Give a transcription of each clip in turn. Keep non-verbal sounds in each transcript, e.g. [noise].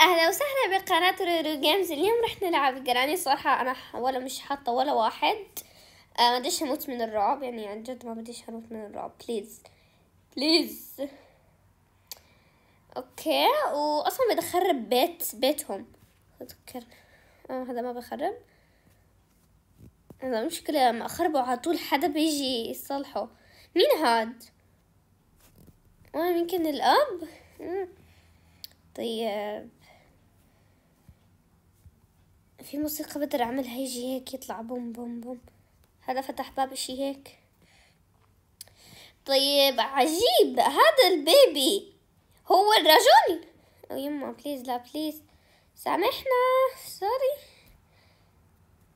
اهلا وسهلا بقناة رورو جيمز اليوم رح نلعب جراني صراحة انا ولا مش حاطة ولا واحد آه ما بديش اموت من الرعب يعني عن جد ما بديش اموت من الرعب بليز بليز اوكي واصلا بدي اخرب بيت بيتهم اتذكر اه هذا ما بخرب هذا مشكلة ما اخربه على طول حدا بيجي يصلحه مين هاد اه يمكن الاب طيب في موسيقى بقدر اعملها يجي هيك يطلع بوم بوم بوم هذا فتح باب اشي هيك طيب عجيب هذا البيبي هو الرجل او يما بليز لا بليز سامحنا سوري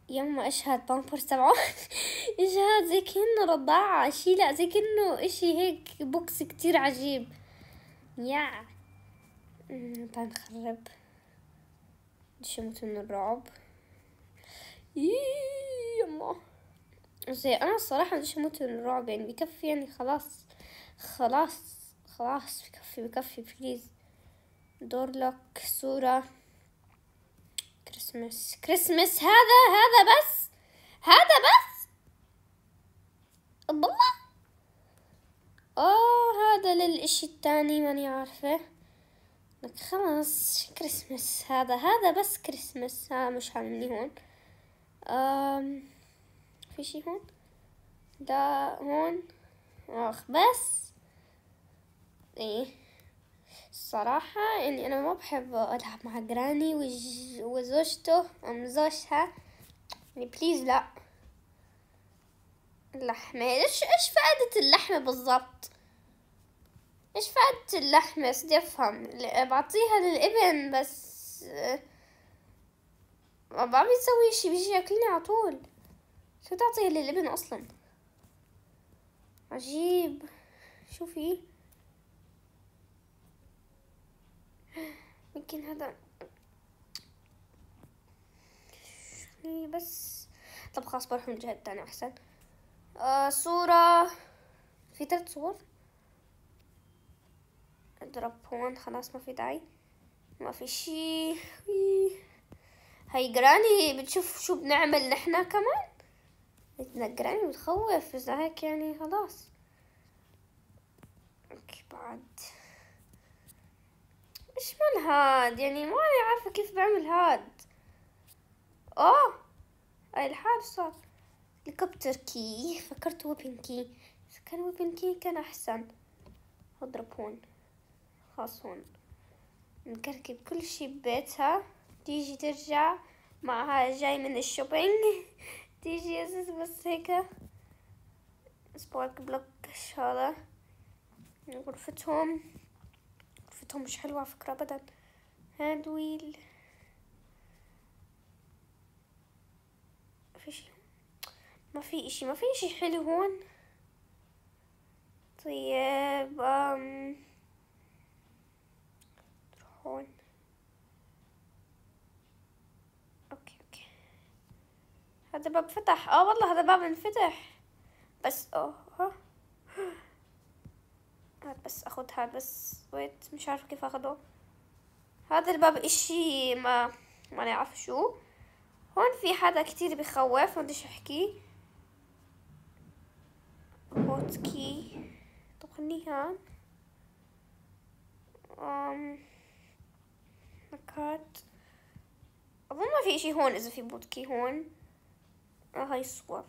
يما ايش هاد بامبر تبعه [laughs] ايش هاد زي كأنه رضاعة شيء لا زي كأنه اشي هيك بوكس كتير عجيب يا طيب، نخرب شمت من الرعب يما إيه، زي انا الصراحة مش هموت من الرعب يعني بكفي يعني خلاص خلاص خلاص بكفي بكفي بليز دور لك صورة كريسمس كريسمس هذا هذا بس هذا بس الله اه هذا للاشي التاني ماني عارفه لك خلاص كريسمس هذا هذا بس كريسمس ها مش حاملني هون أم في شي هون دا هون اخ بس ايه الصراحة اني يعني انا ما بحب العب مع جراني وزوجته ام زوجها يعني بليز لا اللحمة ايش ايش فائدة اللحمة بالضبط مش فقدت اللحمة أفهم بعطيها للابن بس آه، ما بعرف يسوي شي بيجي ياكلني على طول شو تعطيها للابن اصلا عجيب شو في [gasps] يمكن هذا بس طب خلاص بروح من الجهة التانية احسن آه صورة في ثلاث صور اضرب هون خلاص ما في داعي ما في شيء هاي جراني بتشوف شو بنعمل نحنا كمان جراني بتخوف اذا هيك يعني خلاص اوكي بعد ايش مال هاد يعني ما انا عارفه كيف بعمل هاد اه هاي الحال صار هليكوبتر كي فكرت ويبن كي اذا كان ويبن كي كان احسن اضرب هون خلاص هون نكركب كل شي ببيتها تيجي ترجع معها جاي من الشوبينج [laughs] تيجي يزز بس هيك سبارك بلوك هذا غرفتهم غرفتهم مش حلوة على فكرة أبدا هاد ويل في شي ما في اشي ما في اشي حلو هون طيب أم هون اوكي اوكي هذا باب فتح اه والله هذا باب انفتح بس اه هاد بس اخد هاد بس ويت مش عارفه كيف اخده هذا الباب اشي ما ما نعرف شو هون في حدا كتير بخوف ما بديش احكي كي طب خليه كات أظن ما في إشي هون إذا في بوتكي هون آه هاي الصور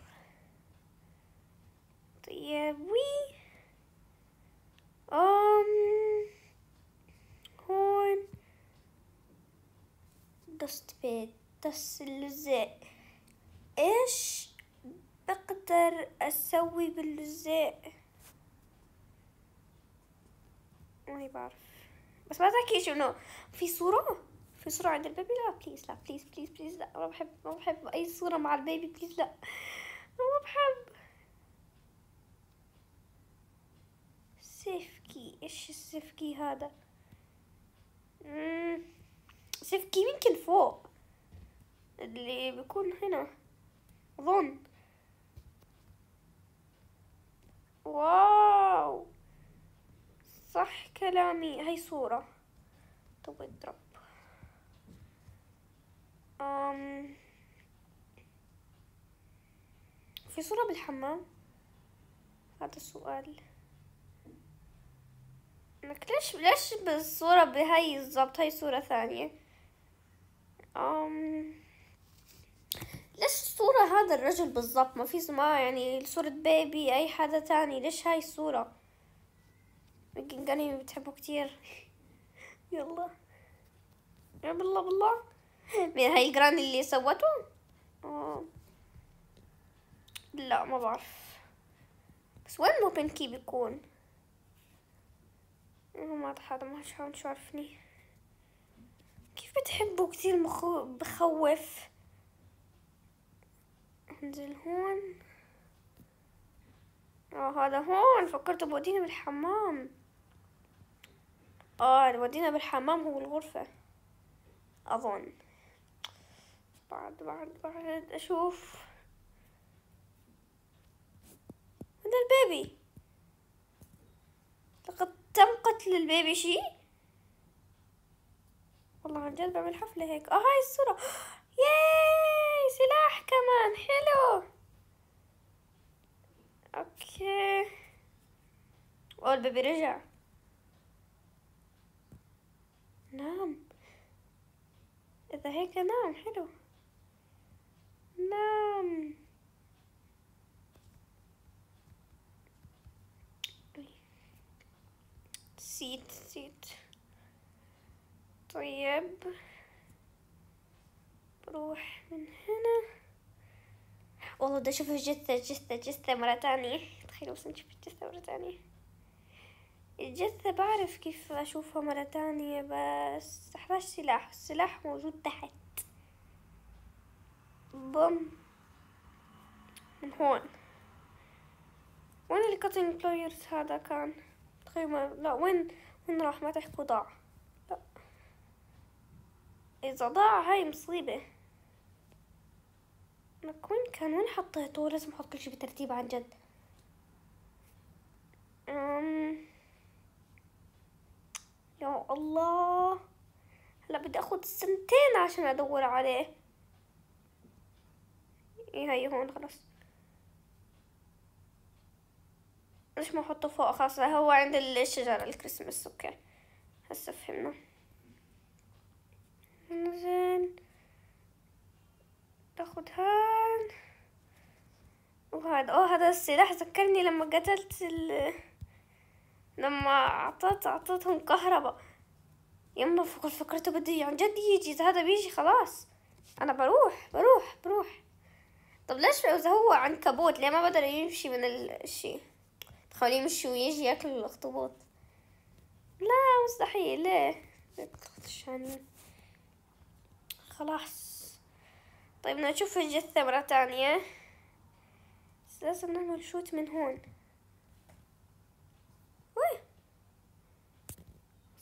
طيب وي أم um، هون دست بيت دست اللزق إيش بقدر أسوي باللزق ماني بعرف بس ما تحكي شو إنه في صورة بسرعة عند البيبي لا بليز لا بليز بليز بليز لا ما بحب ما بحب أي صورة مع البيبي بليز لا ما بحب سيفكي إيش السيفكي هذا سيفكي سفكي يمكن فوق اللي بيكون هنا أظن واو صح كلامي هاي صورة طب اضرب في صورة بالحمام هذا السؤال انك ليش ليش بالصورة بهاي الزبط هاي صورة ثانية أم... ليش الصورة هذا الرجل بالضبط ما في ما يعني صورة بيبي اي حدا تاني ليش هاي الصورة يمكن قاني بتحبه كتير [laughs] يلا يا بالله بالله [laughs] من هاي الجران اللي سوته لا ما بعرف بس وين الاوبن كي بيكون ما حدا ما حدا شارفني كيف بتحبه كثير مخو... بخوف انزل هون اه هذا هون فكرته بودينا بالحمام اه بودينا بالحمام هو الغرفة اظن بعد بعد بعد اشوف البيبي لقد تم قتل البيبي شي والله عن جد بعمل حفلة هيك اه هاي الصورة ياي سلاح كمان حلو اوكي اوه البيبي رجع نعم اذا هيك نعم حلو نعم نسيت نسيت طيب بروح من هنا والله بدي اشوف الجثة جثة جثة مرة تانية تخيلوا بس نشوف الجثة مرة تانية الجثة بعرف كيف اشوفها مرة تانية بس احتاج سلاح السلاح موجود تحت بوم من هون وين الكاتنج بلايرز هذا كان خير ما لا وين وين راح ما تحكوا ضاع لا إذا ضاع هاي مصيبة وين كان وين حطيته لازم أحط كل شي بترتيب عن جد أم... يا الله هلا بدي اخذ سنتين عشان أدور عليه إيه هاي هون خلص ليش ما احطه فوق خاصة هو عند الشجرة الكريسماس اوكي هسه فهمنا انزين تاخد هان وهذا اوه هذا السلاح ذكرني لما قتلت ال لما اعطيت اعطيتهم كهرباء يما فكر فكرته بدي عن جد يجي اذا هذا بيجي خلاص انا بروح بروح بروح طب ليش اذا هو عنكبوت ليه ما بقدر يمشي من الشيء تخليه يمشي ويجي ياكل الاخطبوط لا مستحيل ليه خلاص طيب نشوف الجثة مرة تانية بس لازم نعمل شوت من هون وي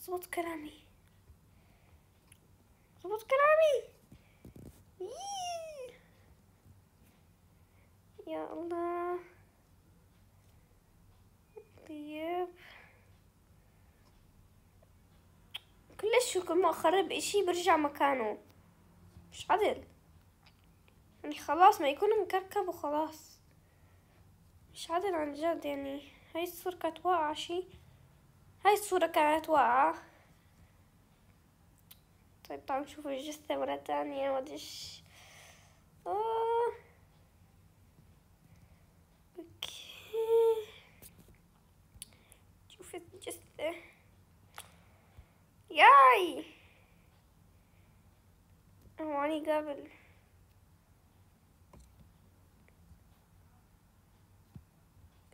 ظبط كلامي صوت كلامي يا الله شو كل ما اخرب اشي برجع مكانه مش عدل يعني خلاص ما يكون مكركب وخلاص مش عدل عن جد يعني هاي الصورة كانت واقعة شي هاي الصورة كانت واقعة طيب تعالوا نشوف الجثة مرة تانية ودش علي يعني قبل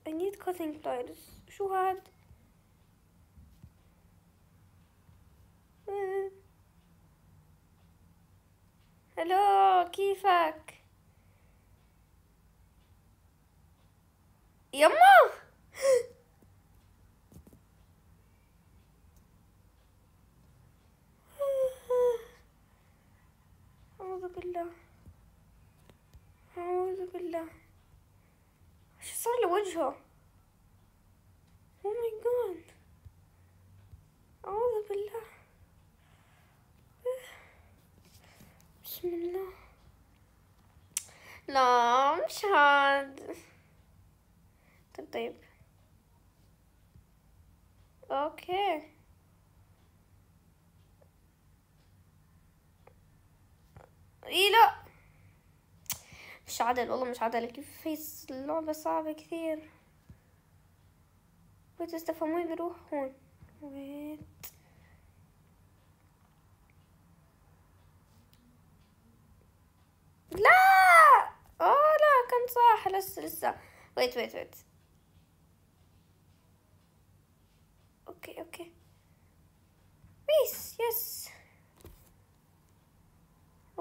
I need cutting pliers شو هاد هلو آه. كيفك أعوذ بالله أعوذ بالله شو صار لوجهه أو ماي جاد أعوذ بالله بسم الله لا مش هاد طيب طيب اوكي ايه لا مش عدل والله مش عدل كيف في اللعبة صعبة كثير وتستفهمون بروح هون ويت لا اه لا كان صح لسه لسه ويت ويت ويت اوكي اوكي بيس يس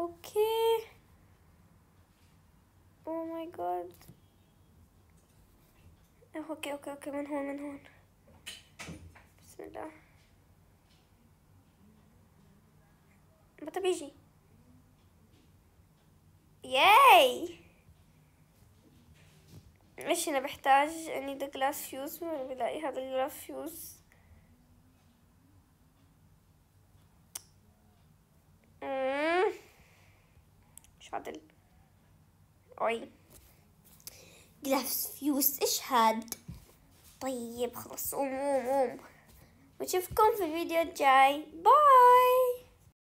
ok Oh my god. Ok, ok, ok, man, hold, man, hold. Bismillah. Bota a beijinha. Yay! ماشي انا بحتاج اني ذا جلاس فيوز ما بلاقي هذا الجلاس فيوز أمم Schade. أي جلاس فيوس هاد طيب خلاص قوم قوم قوم ونشوفكم في الفيديو الجاي باي